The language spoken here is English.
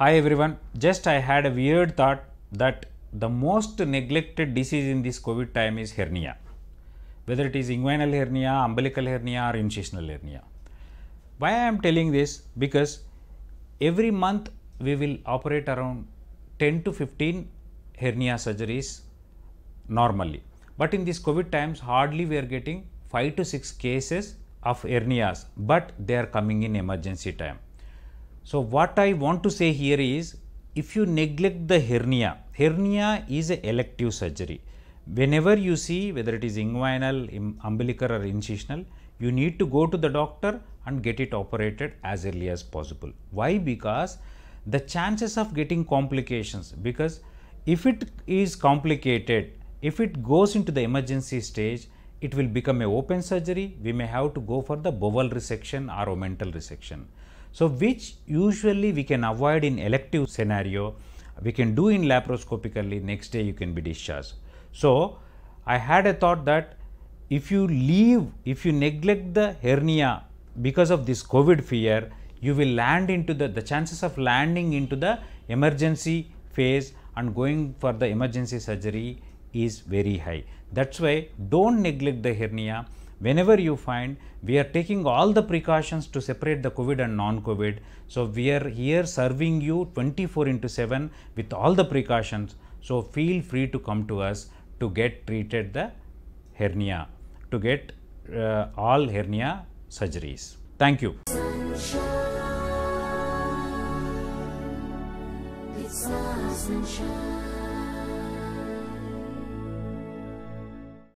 Hi everyone, just I had a weird thought that the most neglected disease in this COVID time is hernia, whether it is inguinal hernia, umbilical hernia or incisional hernia. Why I am telling this? Because every month we will operate around 10 to 15 hernia surgeries normally. But in these COVID times, hardly we are getting 5 to 6 cases of hernias, but they are coming in emergency time. So, what I want to say here is if you neglect the hernia, hernia is a elective surgery. Whenever you see whether it is inguinal, umbilical or incisional, you need to go to the doctor and get it operated as early as possible. Why? Because the chances of getting complications because if it is complicated, if it goes into the emergency stage, it will become a open surgery, we may have to go for the bowel resection or omental resection. So, which usually we can avoid in elective scenario, we can do in laparoscopically next day you can be discharged. So, I had a thought that if you leave, if you neglect the hernia because of this COVID fear, you will land into the, the chances of landing into the emergency phase and going for the emergency surgery is very high. That is why do not neglect the hernia. Whenever you find, we are taking all the precautions to separate the COVID and non-COVID. So, we are here serving you 24 into 7 with all the precautions. So, feel free to come to us to get treated the hernia, to get uh, all hernia surgeries. Thank you. Sunshine,